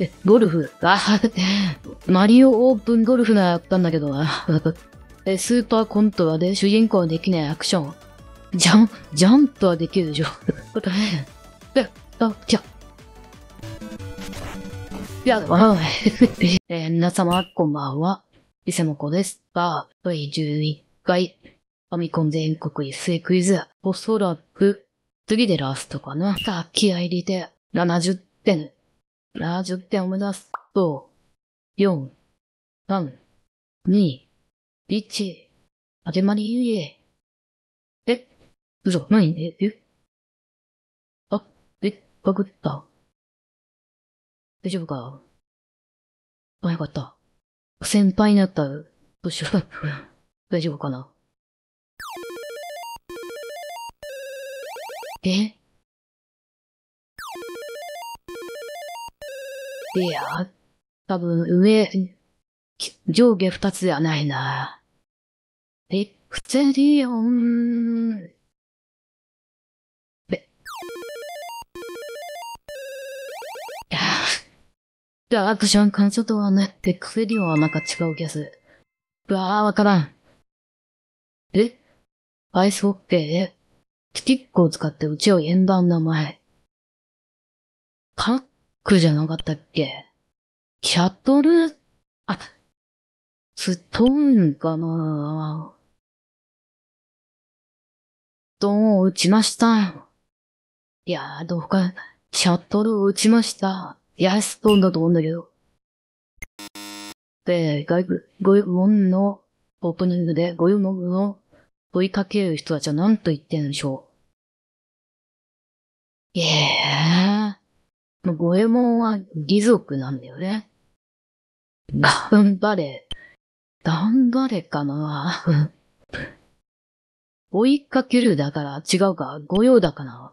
え、ゴルフ。あ、マリオオープンゴルフならやったんだけどな。え、スーパーコントはで主人公はできないアクション。ジャン、ジャンプはできるでしょ。え、あ、じゃ。いや、わい。えー、皆様、こんばんは。伊勢の子です。バー、第11回、ファミコン全国一斉クイズ、おそらく、次でラストかな。さあ、気合入りで、70点。ラ7っ点を目指す。と、4、3、2、1、始まりへ。え、嘘、何え、えあ、え、バグった。大丈夫かあ、よかった。先輩になった、どうしよう。大丈夫かなえてや。多分上、上下二つではないな。え、クテリオン。べ。じゃあ、アクション感想とはなくて、クテリオンはなんか違う気がする。うわあ、わからん。えアイスホッケースティックを使ってうちを演の名前。か、じゃなかったっけシャトル、あ、ストーンかなストーンを打ちました。いやー、どうか、シャトルを打ちました。いや、ストーンだと思うんだけど。で、外国語のオープニングで、語彙文を追いかける人たちは何と言ってるんでしょう。いえー。五右衛門は義族なんだよね。頑張れ。頑張れかな。追いかけるだから違うか、御用だかな。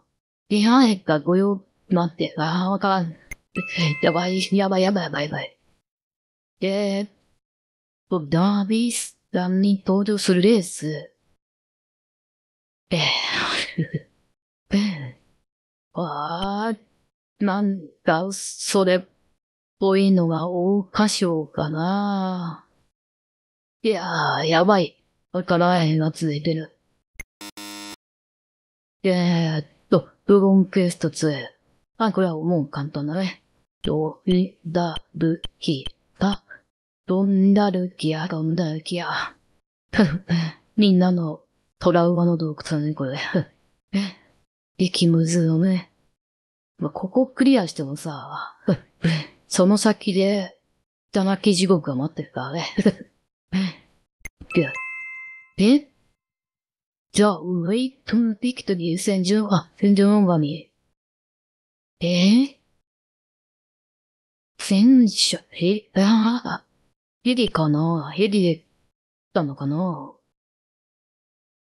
出会えか御用、待って、ああ、わからん。やばい、やばい、やばい、やばい、やばい。で、ダービースさんに登場するレース。ええー、えー、わー、なんか、それっぽいのが大箇所かな。いやー、やばい。わからへんが続いてる。えーっと、ドゴンクエスト2。あ、これはもう簡単だね。どりだタ。ドンダルだア。ドンダルだア。ふや。みんなのトラウマの洞窟だね、これ。え、激ムズのね。まあ、ここクリアしてもさ、その先で、汚き地獄が待ってるからね。えじゃあ、ウェイトゥーピクトリー戦場、あ、戦場の場に。え戦車、え、あヘリかなヘリで来たのかな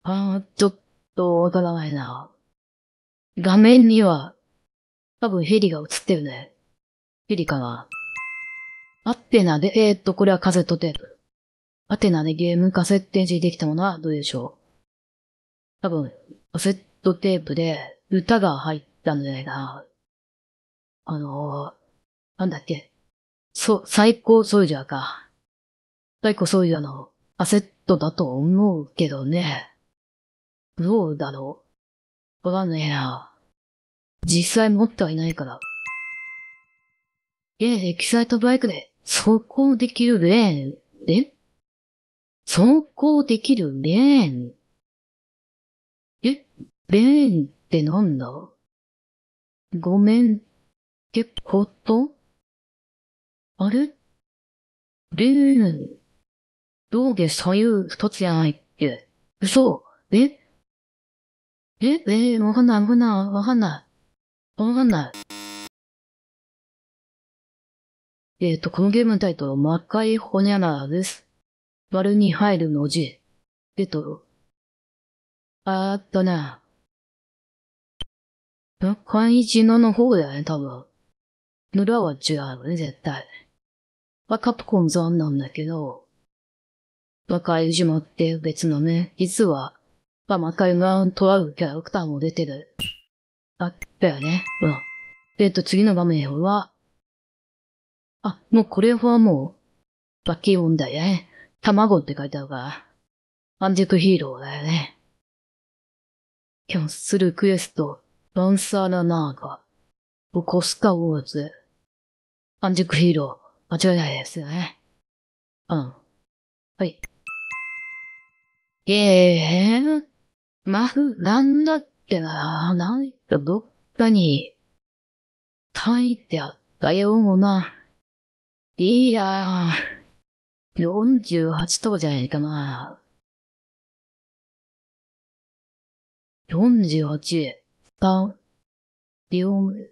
ああ、ちょっとわからないな。画面には多分ヘリが映ってるね。ヘリかな。アテナで、えー、っと、これはカセットテープ。アテナでゲームカセットエ示ジできたものはどうでしょう多分、カセットテープで歌が入ったんじゃないかな。あのー、なんだっけ。そ、最高ソイジャーか。最高ソイジャーのカセットだと思うけどね。どうだろうわかんねえな。実際持ってはいないから。え、エキサイトバイクで走行できるレーンで走行できるレーン。え、レーンってなんだごめんってことあれレーン。上下左右一つやないっけ嘘ええ、えー、わかんない、わかんない。わかんない。えっ、ー、と、このゲームのタイトル、魔界ホニャラです。丸に入るの字。えっと、あった魔界一のの方だよね、多分。村は違うね、絶対。はカプコンーンなんだけど、魔界島って別のね、実は、まあ、魔界がとあるキャラクターも出てる。あ、ったよね。うん。えっ、と、次の場面は、あ、もうこれはもう、バッキー音だよね。卵って書いてあるから、アンクヒーローだよね。キャンセルクエスト、バンサーラナーガ、ボコスカウォーズ、アンクヒーロー、間違いないですよね。うん。はい。ええー、マフ、なんだっけな、なんかどっかに、書いてあったような。いや48とかじゃないかな。48、3、4、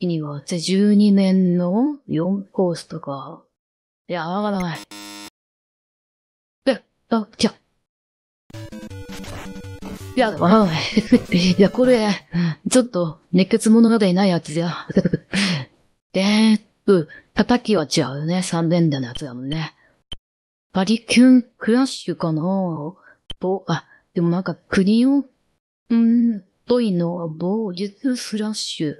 には、12年の4コースとか。いや、わからない。え、あ、じゃ。いや、わい。いや、これ、ちょっと、熱血物語ないやつじゃ。で、う、叩きは違うね。三連打のやつだもんね。バリキュンクラッシュかなぼ、あ、でもなんか、クリオン、ー、ぽいのは、術スラッシュ。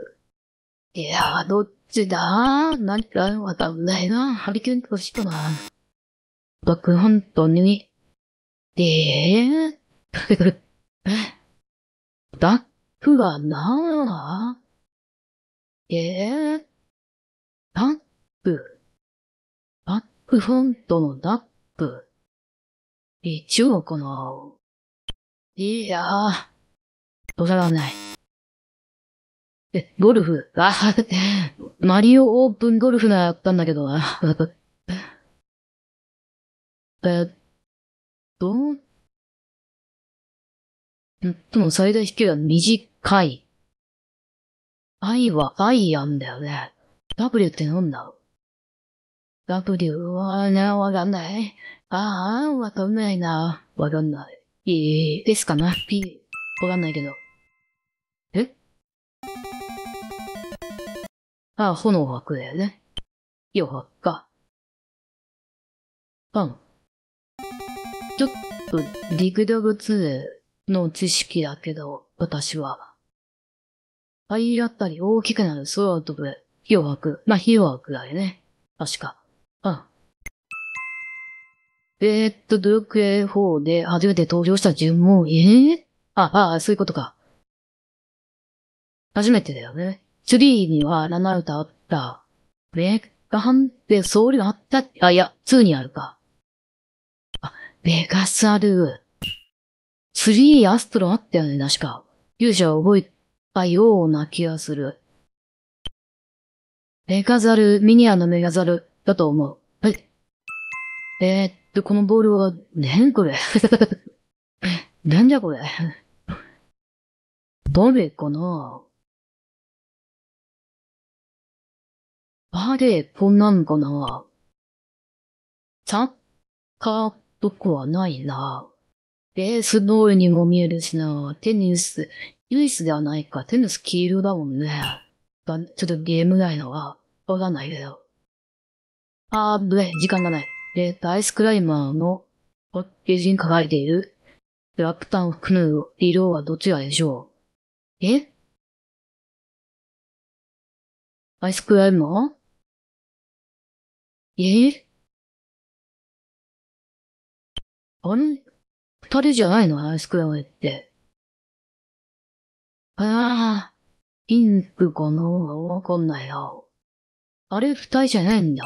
いやー、どっちだ何かわかんないな。ハリキュンクラかな。バックハントに、でー、え、ダックが何だえー、ダック。ダックフォントのダック。一応かないやー、とらない。え、ゴルフ。あ、マリオオープンゴルフなやったんだけどな。えっと、最も最大飛距離は短い。I は I やんだよね。W ってなんだろう ?W はね、わかんない。ああ、わかんないな。わかんない。いい、ですかな ?P、わかんないけど。えああ、炎白だよね。余白か。パン。ちょっと、リィグダグ2。の知識だけど、私は。体だったり大きくなる空を飛ぶ、火を湧く。まあ、火を湧くあれね。確か。うん。えー、っと、ドゥクエ4で初めて登場した順も、えぇ、ー、あ、あ、そういうことか。初めてだよね。ツリーにはラナルタあった。ベガハンってソウルあったあ、いや、2にあるか。あ、ベガサルー。リーアストロあったよね、確か。勇者は覚えたような気がする。メガザル、ミニアのメガザルだと思う。はい。えー、っと、このボールは、ねんこれ。なんじゃこれ。どれかなバレーんなんかなサッカーとこはないな。レースのようにも見えるしな。テニス、イスではないか。テニス黄色だもんね。ちょっとゲームないのは、わかんないけど。あー、ぶれ、時間がない。で、アイスクライマーのパッケージに書かれている、ラプタンを含む色はどちらでしょうえアイスクライマーえあん二人じゃないのアイスクラブって。ああ、インプかの方がわかんないよ。あれ二人じゃないんだ。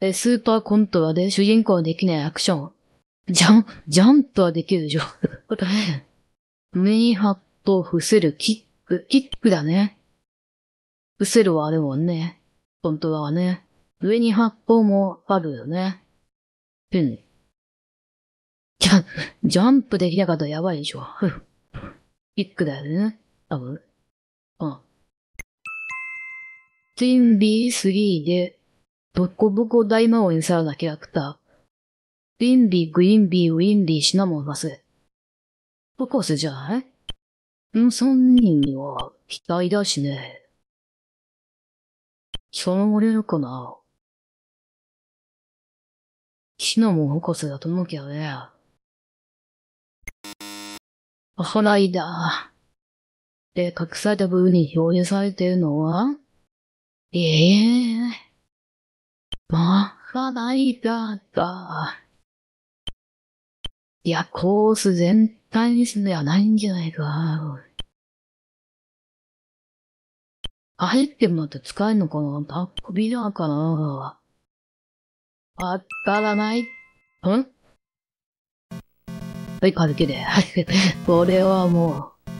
え、スーパーコントはで主人公はできないアクション。ジャン、ジャンプはできるじゃん。メイハット、伏せる、キック、キックだね。伏せるはあるもんね。本当はね。上に発砲もあるよね。うん。ジャ、ジャンプできなかったらやばいでしょ。ピックだよね。多分。うん。ツインビーーで、ボコボコ大魔王にさらなキャラクター。ウインビー、グインビー、ウィンビー、シナモンバス。フコースじゃないん、三人には、期待だしね。その俺のかなシナモンフコースだと思うけどね。おラらいだ。で、隠された部分に表現されているのはええー。まはらいだいや、コース全体にするのやないんじゃないか。入ってもらって使えるのかなタッコビラーかなわからない。んはい、軽きで。はい。これはもう、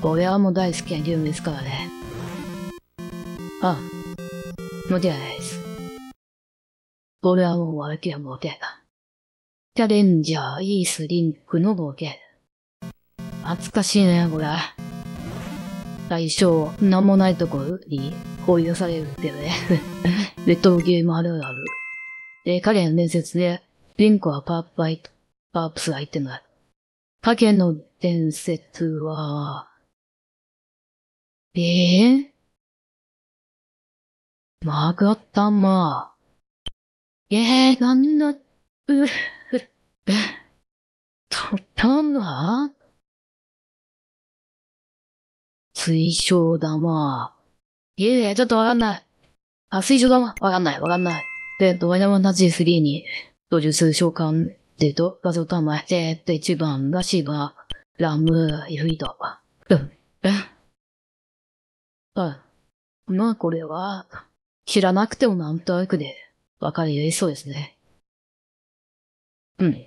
これはもう大好きなゲームですからね。あ、間違いないです。これはもう悪気は冒険だ。チャレンジャーイースリンクの冒険。懐かしいね、これ。最初、なんもないところに放り出されるってね。レッドゲームあるある。で、彼の伝説で、リンクはパーパイト。パープスが入ってない。影の伝説は、えぇ、ー、マグー。えぇ、ー、なんな、うる、うる、え、とったんだ水晶玉。いえいえ、ちょっとわかんない。あ、水晶玉わかんない、わかんない。で、ドワイラマンナジー3に、同時する召喚えっと、画像たまええっと、一番がシバ、ラム、ー、リード。うん、えあ、まあこれは、知らなくてもなんとなくで、わかりやすそうですね。うん。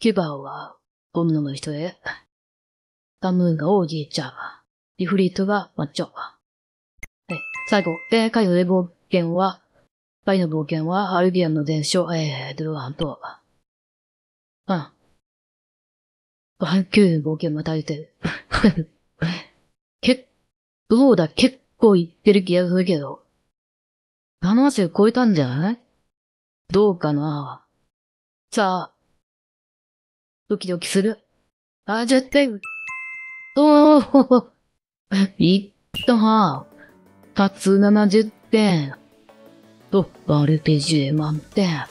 キュバは、女の人へ。タムーがおじいちゃん、リフリートがマッチョ。最後、で、海洋レボンは、パイの冒険は、アルビアンの伝承、えー、ドロアンと、うん。バンキューの冒険また言てる。け、どうだ、結構言ってる気がするけど。70超えたんじゃないどうかなさあ、ドキドキする。あ、絶対、おー、いったな。かつ70点。と RPG 満点。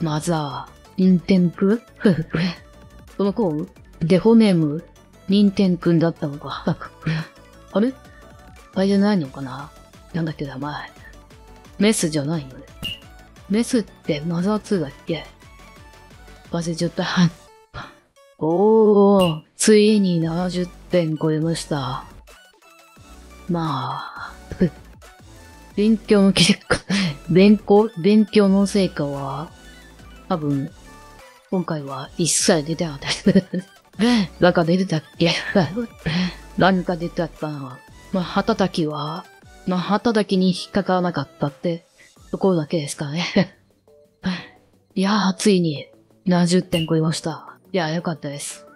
マザー、ニンテンクふふふ。その子、デフォネーム、ニンテンくんだったのか。あれあれじゃないのかななんだっけ名前。メスじゃないよね。メスってマザー2だっけ忘れちゃった。おー、ついに70点超えました。まあ、勉強の結果、勉強、勉強の成果は、多分、今回は一切出てなかった。なんか出てたっけ 何か出てたな。まあ、旗炊きは、まあ、旗炊きに引っかからなかったってところだけですかね。いやー、ついに70点超えました。いやー、よかったです。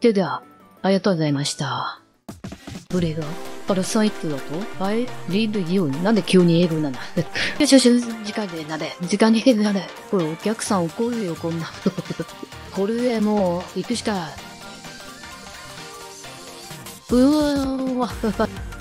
ではでは、ありがとうございました。ブレが。トルサイクだとバイリードユー。なんで急に英語なんだ。よしよし、次回でなれ。時間にけなれ。これお客さん怒るよ、こんな。これでもう、行くしか。うわー。